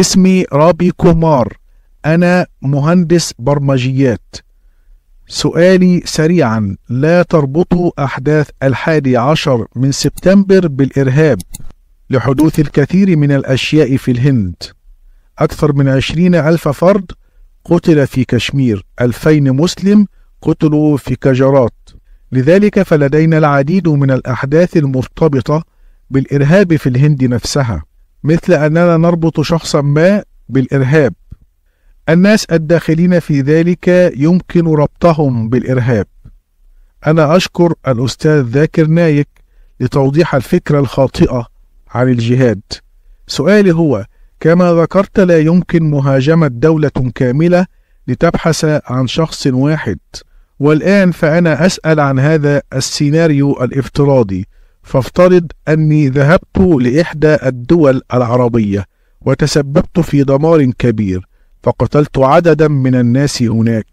اسمي رابي كومار أنا مهندس برمجيات سؤالي سريعا لا تربطوا أحداث الحادي عشر من سبتمبر بالإرهاب لحدوث الكثير من الأشياء في الهند أكثر من عشرين ألف فرد قتل في كشمير ألفين مسلم قتلوا في كجرات لذلك فلدينا العديد من الأحداث المرتبطة بالإرهاب في الهند نفسها مثل أننا نربط شخصا ما بالإرهاب الناس الداخلين في ذلك يمكن ربطهم بالإرهاب أنا أشكر الأستاذ ذاكر نايك لتوضيح الفكرة الخاطئة عن الجهاد سؤالي هو كما ذكرت لا يمكن مهاجمة دولة كاملة لتبحث عن شخص واحد والآن فأنا أسأل عن هذا السيناريو الافتراضي فافترض أني ذهبت لإحدى الدول العربية وتسببت في دمار كبير فقتلت عددا من الناس هناك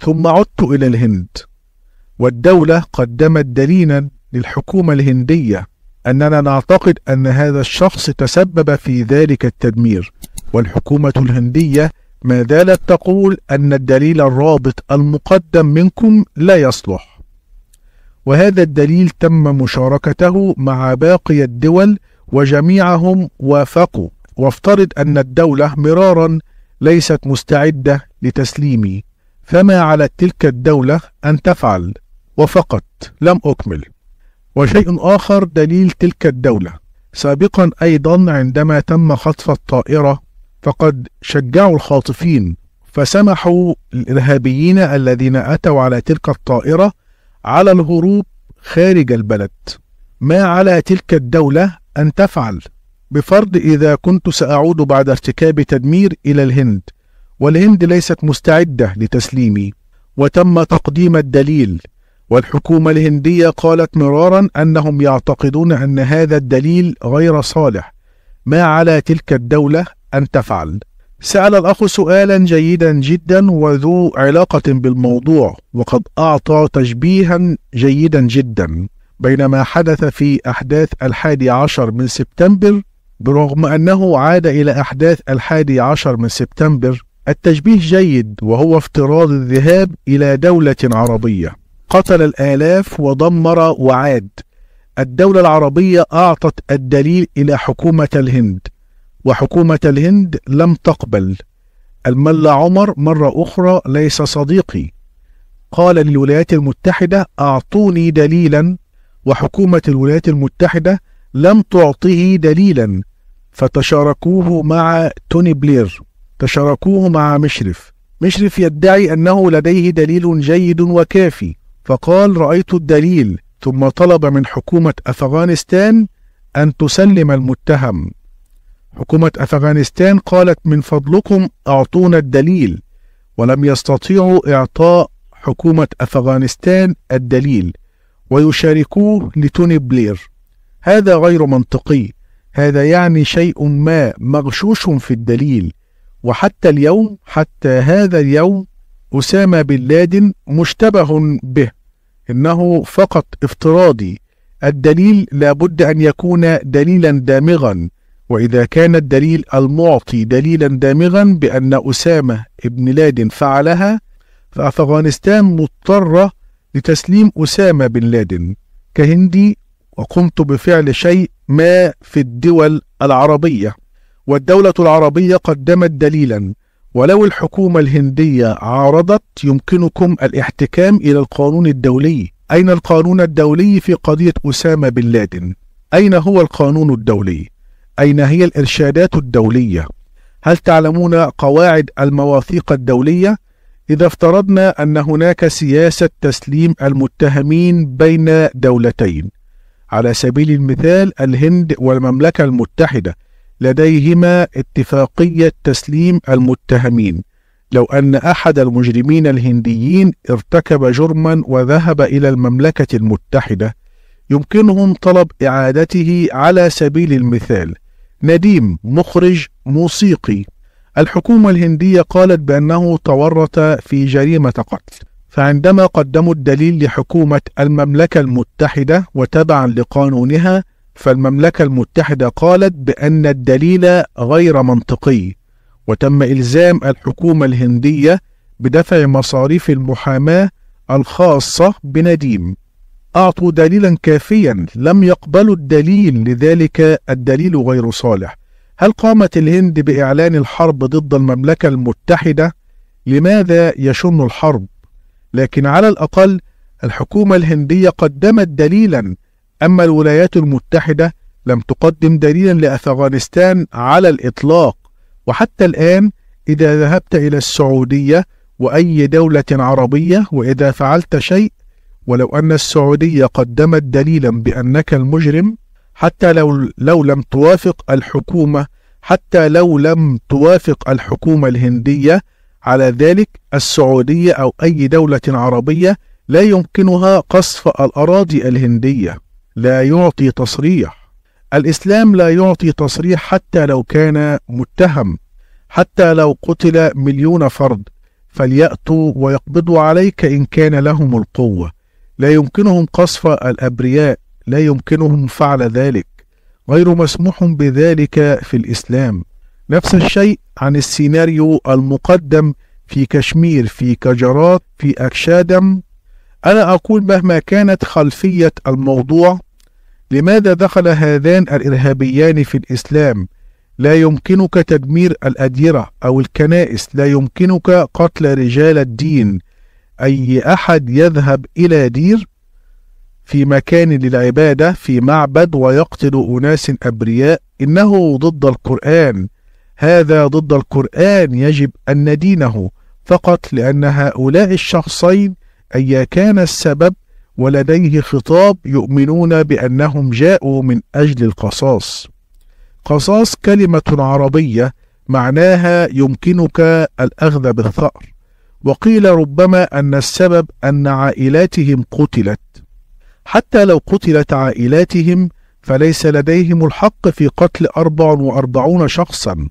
ثم عدت إلى الهند والدولة قدمت دليلا للحكومة الهندية أننا نعتقد أن هذا الشخص تسبب في ذلك التدمير والحكومة الهندية ما زالت تقول أن الدليل الرابط المقدم منكم لا يصلح وهذا الدليل تم مشاركته مع باقي الدول وجميعهم وافقوا وافترض أن الدولة مرارا ليست مستعدة لتسليمي فما على تلك الدولة أن تفعل وفقط لم أكمل وشيء آخر دليل تلك الدولة سابقا أيضا عندما تم خطف الطائرة فقد شجعوا الخاطفين فسمحوا للإرهابيين الذين أتوا على تلك الطائرة على الهروب خارج البلد ما على تلك الدولة أن تفعل بفرض إذا كنت سأعود بعد ارتكاب تدمير إلى الهند والهند ليست مستعدة لتسليمي وتم تقديم الدليل والحكومة الهندية قالت مرارا أنهم يعتقدون أن هذا الدليل غير صالح ما على تلك الدولة أن تفعل سأل الأخ سؤالا جيدا جدا وذو علاقة بالموضوع وقد أعطى تشبيها جيدا جدا بين ما حدث في أحداث الحادي عشر من سبتمبر برغم أنه عاد إلى أحداث الحادي عشر من سبتمبر التشبيه جيد وهو افتراض الذهاب إلى دولة عربية قتل الآلاف ودمر وعاد الدولة العربية أعطت الدليل إلى حكومة الهند وحكومة الهند لم تقبل الملا عمر مرة أخرى ليس صديقي قال للولايات المتحدة أعطوني دليلا وحكومة الولايات المتحدة لم تعطه دليلا فتشاركوه مع توني بلير تشاركوه مع مشرف مشرف يدعي أنه لديه دليل جيد وكافي فقال رأيت الدليل ثم طلب من حكومة أفغانستان أن تسلم المتهم حكومة أفغانستان قالت من فضلكم أعطونا الدليل ولم يستطيعوا إعطاء حكومة أفغانستان الدليل ويشاركوه لتوني بلير هذا غير منطقي هذا يعني شيء ما مغشوش في الدليل وحتى اليوم حتى هذا اليوم أسامة بن لادن مشتبه به إنه فقط افتراضي الدليل لابد أن يكون دليلا دامغا وإذا كان الدليل المعطي دليلا دامغا بأن أسامة ابن لادن فعلها فأفغانستان مضطرة لتسليم أسامة بن لادن كهندي وقمت بفعل شيء ما في الدول العربية والدولة العربية قدمت دليلا ولو الحكومة الهندية عارضت يمكنكم الاحتكام إلى القانون الدولي أين القانون الدولي في قضية أسامة بن لادن؟ أين هو القانون الدولي؟ أين هي الإرشادات الدولية؟ هل تعلمون قواعد المواثيق الدولية؟ إذا افترضنا أن هناك سياسة تسليم المتهمين بين دولتين على سبيل المثال الهند والمملكة المتحدة لديهما اتفاقية تسليم المتهمين لو أن أحد المجرمين الهنديين ارتكب جرما وذهب إلى المملكة المتحدة يمكنهم طلب إعادته على سبيل المثال نديم مخرج موسيقي الحكومة الهندية قالت بأنه تورط في جريمة قتل فعندما قدموا الدليل لحكومة المملكة المتحدة وتبعا لقانونها فالمملكة المتحدة قالت بأن الدليل غير منطقي وتم إلزام الحكومة الهندية بدفع مصاريف المحاماة الخاصة بنديم أعطوا دليلا كافيا لم يقبلوا الدليل لذلك الدليل غير صالح هل قامت الهند بإعلان الحرب ضد المملكة المتحدة؟ لماذا يشن الحرب؟ لكن على الأقل الحكومة الهندية قدمت دليلا أما الولايات المتحدة لم تقدم دليلا لأفغانستان على الإطلاق وحتى الآن إذا ذهبت إلى السعودية وأي دولة عربية وإذا فعلت شيء ولو أن السعودية قدمت دليلا بأنك المجرم حتى لو لو لم توافق الحكومة حتى لو لم توافق الحكومة الهندية على ذلك السعودية أو أي دولة عربية لا يمكنها قصف الأراضي الهندية لا يعطي تصريح الإسلام لا يعطي تصريح حتى لو كان متهم حتى لو قتل مليون فرد فليأتوا ويقبضوا عليك إن كان لهم القوة لا يمكنهم قصف الأبرياء لا يمكنهم فعل ذلك غير مسموح بذلك في الإسلام نفس الشيء عن السيناريو المقدم في كشمير في كجرات في أكشادم أنا أقول مهما كانت خلفية الموضوع لماذا دخل هذان الإرهابيان في الإسلام؟ لا يمكنك تدمير الأديرة أو الكنائس، لا يمكنك قتل رجال الدين، أي أحد يذهب إلى دير في مكان للعبادة في معبد ويقتل أناس أبرياء إنه ضد القرآن هذا ضد القرآن يجب أن ندينه فقط لأن هؤلاء الشخصين أيا كان السبب ولديه خطاب يؤمنون بأنهم جاءوا من أجل القصاص قصاص كلمة عربية معناها يمكنك الأخذ بالثأر وقيل ربما أن السبب أن عائلاتهم قتلت حتى لو قتلت عائلاتهم فليس لديهم الحق في قتل 44 شخصا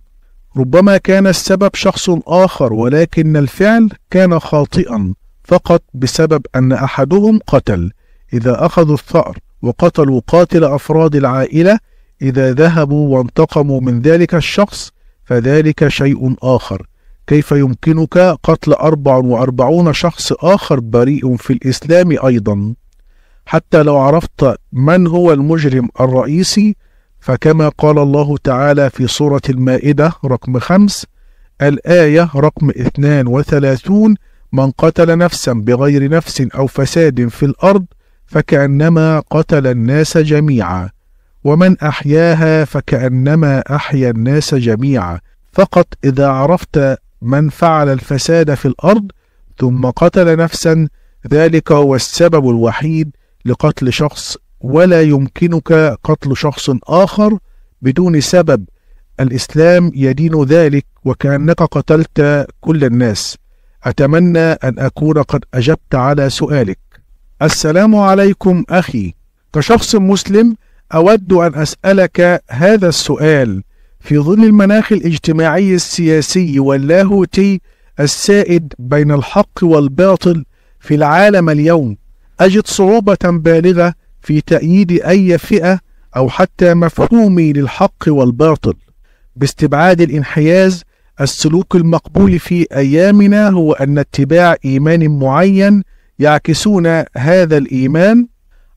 ربما كان السبب شخص آخر ولكن الفعل كان خاطئا فقط بسبب أن أحدهم قتل إذا أخذوا الثأر وقتلوا قاتل أفراد العائلة إذا ذهبوا وانتقموا من ذلك الشخص فذلك شيء آخر كيف يمكنك قتل 44 شخص آخر بريء في الإسلام أيضا حتى لو عرفت من هو المجرم الرئيسي فكما قال الله تعالى في سورة المائدة رقم 5 الآية رقم 32 من قتل نفسا بغير نفس أو فساد في الأرض فكأنما قتل الناس جميعا ومن أحياها فكأنما أحيا الناس جميعا فقط إذا عرفت من فعل الفساد في الأرض ثم قتل نفسا ذلك هو السبب الوحيد لقتل شخص ولا يمكنك قتل شخص آخر بدون سبب الإسلام يدين ذلك وكأنك قتلت كل الناس أتمنى أن أكون قد أجبت على سؤالك السلام عليكم أخي كشخص مسلم أود أن أسألك هذا السؤال في ظل المناخ الاجتماعي السياسي واللاهوتي السائد بين الحق والباطل في العالم اليوم أجد صعوبة بالغة في تأييد أي فئة أو حتى مفهومي للحق والباطل باستبعاد الانحياز السلوك المقبول في أيامنا هو أن اتباع إيمان معين يعكسون هذا الإيمان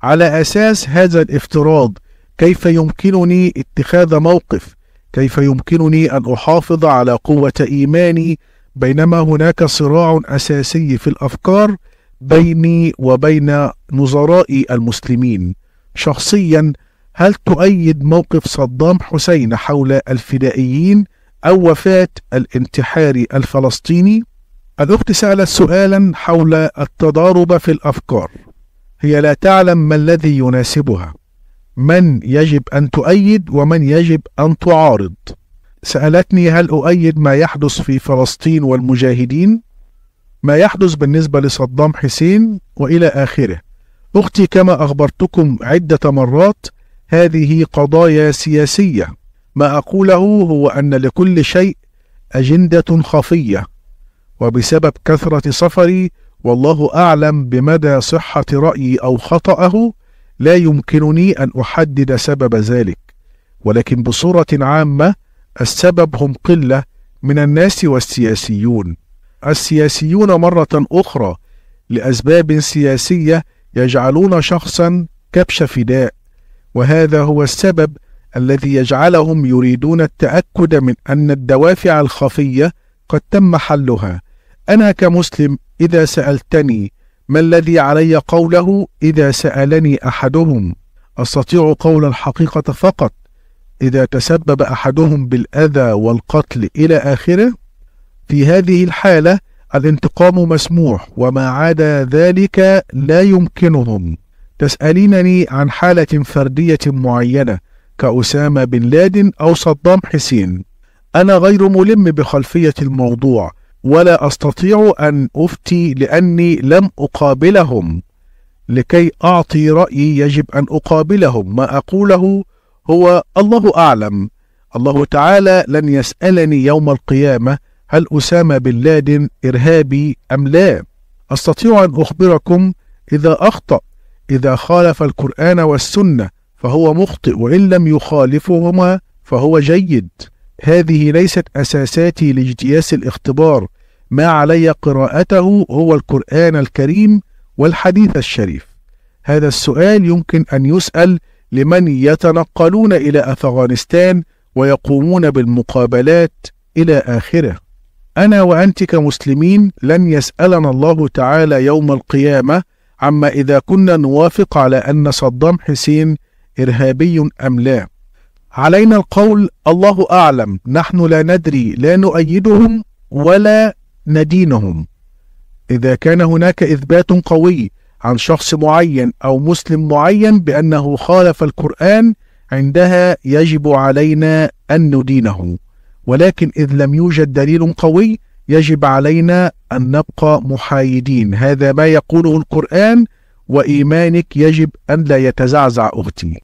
على أساس هذا الافتراض كيف يمكنني اتخاذ موقف كيف يمكنني أن أحافظ على قوة إيماني بينما هناك صراع أساسي في الأفكار بيني وبين نظرائي المسلمين شخصيا هل تؤيد موقف صدام حسين حول الفدائيين أو وفاة الانتحار الفلسطيني؟ الأخت سألت سؤالا حول التضارب في الأفكار هي لا تعلم ما الذي يناسبها من يجب أن تؤيد ومن يجب أن تعارض سألتني هل أؤيد ما يحدث في فلسطين والمجاهدين ما يحدث بالنسبة لصدام حسين وإلى آخره أختي كما أخبرتكم عدة مرات هذه قضايا سياسية ما أقوله هو أن لكل شيء أجندة خفية وبسبب كثرة سفري والله أعلم بمدى صحة رأيي أو خطأه لا يمكنني أن أحدد سبب ذلك ولكن بصورة عامة السبب هم قلة من الناس والسياسيون السياسيون مرة أخرى لأسباب سياسية يجعلون شخصا كبش فداء وهذا هو السبب الذي يجعلهم يريدون التأكد من أن الدوافع الخفية قد تم حلها أنا كمسلم إذا سألتني ما الذي علي قوله إذا سألني أحدهم أستطيع قول الحقيقة فقط إذا تسبب أحدهم بالأذى والقتل إلى آخره في هذه الحالة الانتقام مسموح وما عدا ذلك لا يمكنهم تسألينني عن حالة فردية معينة كأسامة بن لادن أو صدام حسين أنا غير ملم بخلفية الموضوع ولا أستطيع أن أفتي لأني لم أقابلهم لكي أعطي رأيي يجب أن أقابلهم ما أقوله هو الله أعلم الله تعالى لن يسألني يوم القيامة هل أسامة بن لادن إرهابي أم لا أستطيع أن أخبركم إذا أخطأ إذا خالف القرآن والسنة فهو مخطئ وإن لم يخالفهما فهو جيد هذه ليست أساساتي لاجتياز الاختبار ما علي قراءته هو القرآن الكريم والحديث الشريف هذا السؤال يمكن أن يسأل لمن يتنقلون إلى أفغانستان ويقومون بالمقابلات إلى آخره أنا وأنت كمسلمين لن يسألنا الله تعالى يوم القيامة عما إذا كنا نوافق على أن صدام حسين إرهابي أم لا علينا القول الله أعلم نحن لا ندري لا نؤيدهم ولا ندينهم إذا كان هناك إثبات قوي عن شخص معين أو مسلم معين بأنه خالف القرآن عندها يجب علينا أن ندينه ولكن إذ لم يوجد دليل قوي يجب علينا أن نبقى محايدين هذا ما يقوله القرآن وإيمانك يجب أن لا يتزعزع أختي